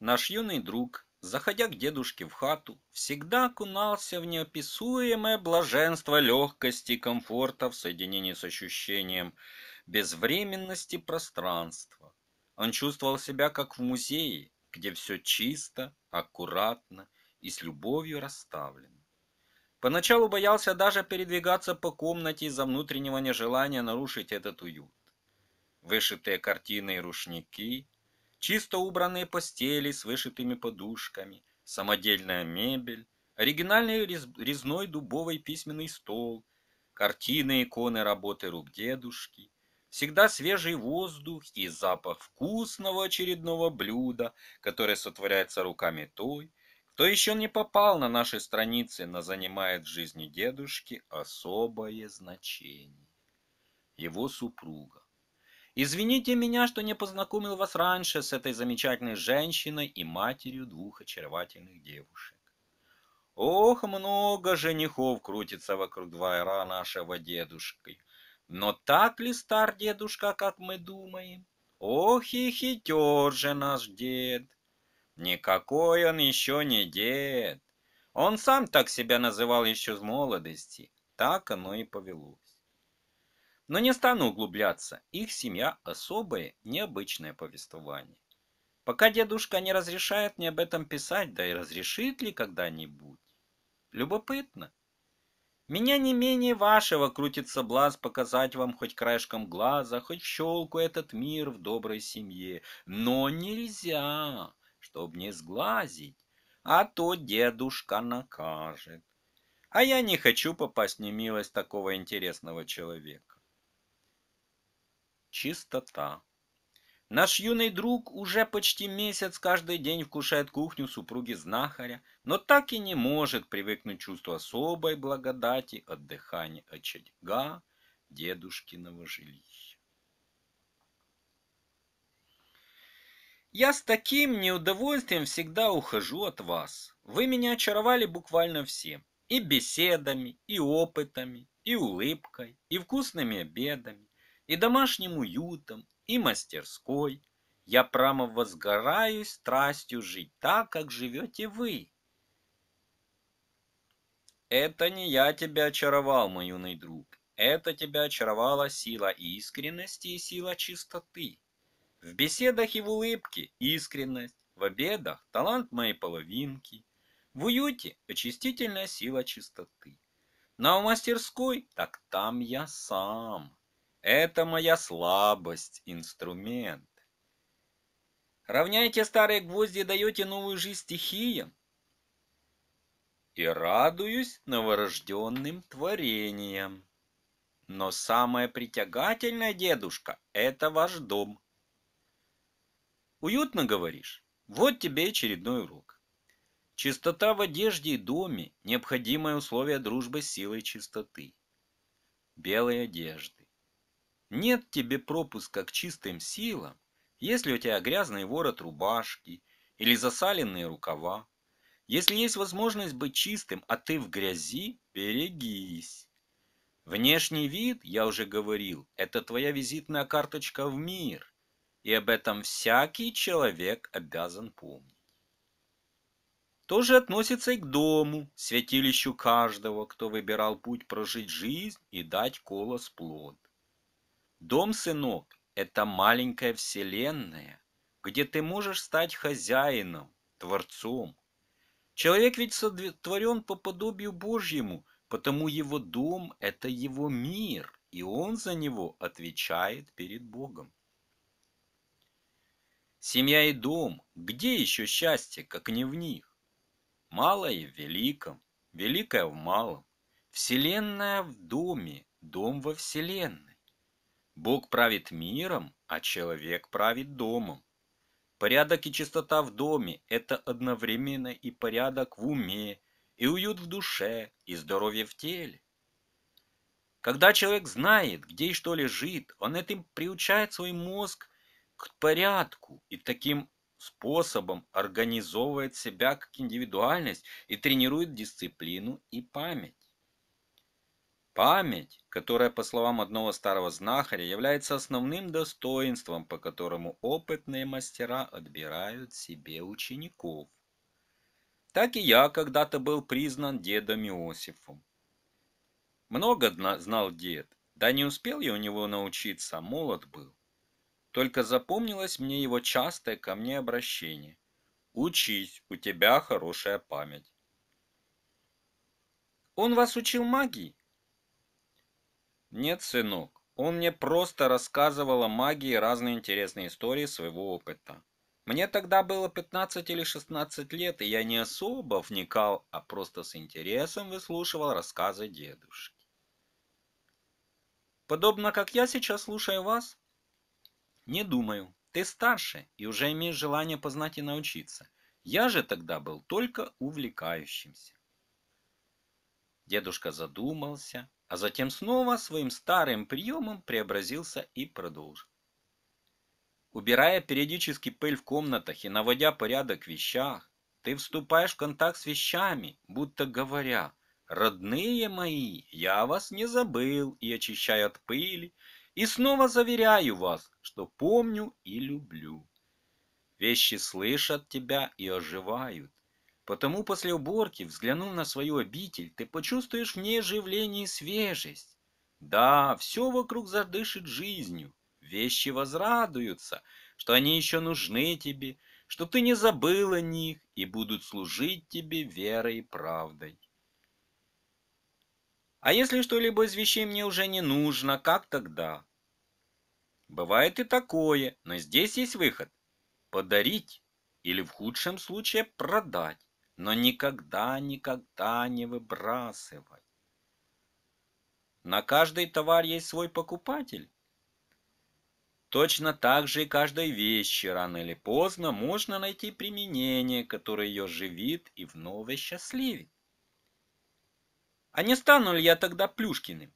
Наш юный друг, заходя к дедушке в хату, всегда окунался в неописуемое блаженство легкости и комфорта в соединении с ощущением безвременности пространства. Он чувствовал себя как в музее, где все чисто, аккуратно и с любовью расставлено. Поначалу боялся даже передвигаться по комнате из-за внутреннего нежелания нарушить этот уют. Вышитые картины и рушники, чисто убранные постели с вышитыми подушками, самодельная мебель, оригинальный резной дубовый письменный стол, картины, иконы работы рук дедушки, всегда свежий воздух и запах вкусного очередного блюда, которое сотворяется руками той, кто еще не попал на наши страницы, но занимает в жизни дедушки особое значение. Его супруга. Извините меня, что не познакомил вас раньше с этой замечательной женщиной и матерью двух очаровательных девушек. Ох, много женихов крутится вокруг двора нашего дедушки. Но так ли стар дедушка, как мы думаем? Ох и хитер же наш дед. Никакой он еще не дед. Он сам так себя называл еще с молодости. Так оно и повелось. Но не стану углубляться, их семья – особое, необычное повествование. Пока дедушка не разрешает мне об этом писать, да и разрешит ли когда-нибудь? Любопытно. Меня не менее вашего крутит соблазн показать вам хоть краешком глаза, хоть щелку этот мир в доброй семье. Но нельзя, чтоб не сглазить, а то дедушка накажет. А я не хочу попасть в немилость такого интересного человека. Чистота. Наш юный друг уже почти месяц каждый день вкушает кухню супруги знахаря, но так и не может привыкнуть чувству особой благодати от дыхания очага дедушкиного жилища. Я с таким неудовольствием всегда ухожу от вас. Вы меня очаровали буквально всем. И беседами, и опытами, и улыбкой, и вкусными обедами и домашним уютом, и мастерской. Я прямо возгораюсь страстью жить так, как живете вы. Это не я тебя очаровал, мой юный друг. Это тебя очаровала сила искренности и сила чистоты. В беседах и в улыбке искренность, в обедах талант моей половинки, в уюте очистительная сила чистоты. Но в мастерской так там я сам. Это моя слабость, инструмент. Равняете старые гвозди и даете новую жизнь стихиям. И радуюсь новорожденным творениям. Но самое притягательное, дедушка, это ваш дом. Уютно говоришь? Вот тебе очередной урок. Чистота в одежде и доме – необходимое условие дружбы с силой чистоты. Белые одежды нет тебе пропуска к чистым силам, если у тебя грязный ворот рубашки или засаленные рукава. Если есть возможность быть чистым, а ты в грязи, берегись. Внешний вид, я уже говорил, это твоя визитная карточка в мир. И об этом всякий человек обязан помнить. Тоже относится и к дому, святилищу каждого, кто выбирал путь прожить жизнь и дать колос плод. Дом, сынок, это маленькая вселенная, где ты можешь стать хозяином, творцом. Человек ведь сотворен по подобию Божьему, потому его дом – это его мир, и он за него отвечает перед Богом. Семья и дом, где еще счастье, как не в них? Малое в великом, великое в малом. Вселенная в доме, дом во вселенной. Бог правит миром, а человек правит домом. Порядок и чистота в доме – это одновременно и порядок в уме, и уют в душе, и здоровье в теле. Когда человек знает, где и что лежит, он этим приучает свой мозг к порядку и таким способом организовывает себя как индивидуальность и тренирует дисциплину и память. Память, которая, по словам одного старого знахаря, является основным достоинством, по которому опытные мастера отбирают себе учеников. Так и я когда-то был признан дедом Иосифом. Много знал дед, да не успел я у него научиться, а молод был. Только запомнилось мне его частое ко мне обращение. «Учись, у тебя хорошая память». «Он вас учил магии?» Нет, сынок, он мне просто рассказывал о магии разные интересные истории своего опыта. Мне тогда было 15 или 16 лет, и я не особо вникал, а просто с интересом выслушивал рассказы дедушки. Подобно как я сейчас слушаю вас? Не думаю. Ты старше и уже имеешь желание познать и научиться. Я же тогда был только увлекающимся. Дедушка задумался, а затем снова своим старым приемом преобразился и продолжил. Убирая периодически пыль в комнатах и наводя порядок в вещах, ты вступаешь в контакт с вещами, будто говоря, «Родные мои, я вас не забыл и очищаю от пыли, и снова заверяю вас, что помню и люблю». Вещи слышат тебя и оживают. Потому после уборки, взглянув на свою обитель, ты почувствуешь в ней оживление и свежесть. Да, все вокруг задышит жизнью, вещи возрадуются, что они еще нужны тебе, что ты не забыл о них и будут служить тебе верой и правдой. А если что-либо из вещей мне уже не нужно, как тогда? Бывает и такое, но здесь есть выход. Подарить или в худшем случае продать но никогда, никогда не выбрасывай. На каждый товар есть свой покупатель. Точно так же и каждой вещи рано или поздно можно найти применение, которое ее живит и вновь счастливит. А не стану ли я тогда Плюшкиным?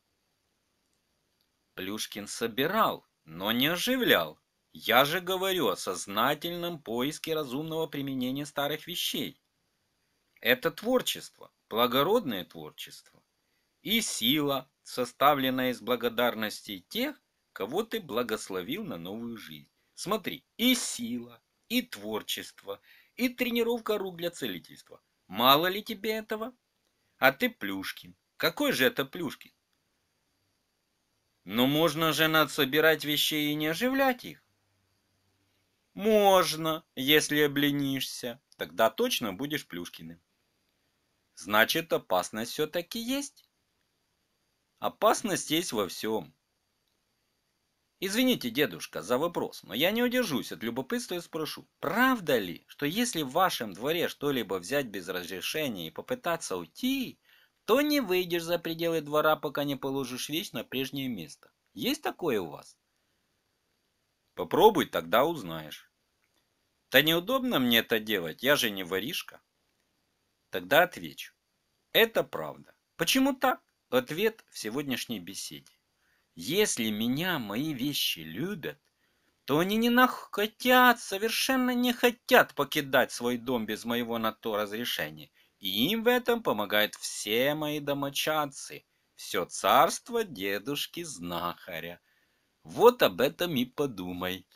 Плюшкин собирал, но не оживлял. Я же говорю о сознательном поиске разумного применения старых вещей. Это творчество, благородное творчество. И сила, составленная из благодарности тех, кого ты благословил на новую жизнь. Смотри, и сила, и творчество, и тренировка рук для целительства. Мало ли тебе этого? А ты Плюшкин. Какой же это Плюшкин? Но можно же над собирать вещей и не оживлять их. Можно, если обленишься. Тогда точно будешь Плюшкиным. Значит, опасность все-таки есть. Опасность есть во всем. Извините, дедушка, за вопрос, но я не удержусь от любопытства и спрошу. Правда ли, что если в вашем дворе что-либо взять без разрешения и попытаться уйти, то не выйдешь за пределы двора, пока не положишь вещь на прежнее место? Есть такое у вас? Попробуй, тогда узнаешь. Да неудобно мне это делать, я же не воришка. Тогда отвечу. Это правда. Почему так? Ответ в сегодняшней беседе. Если меня мои вещи любят, то они не хотят, совершенно не хотят покидать свой дом без моего на то разрешения. И им в этом помогают все мои домочадцы, все царство дедушки-знахаря. Вот об этом и подумай.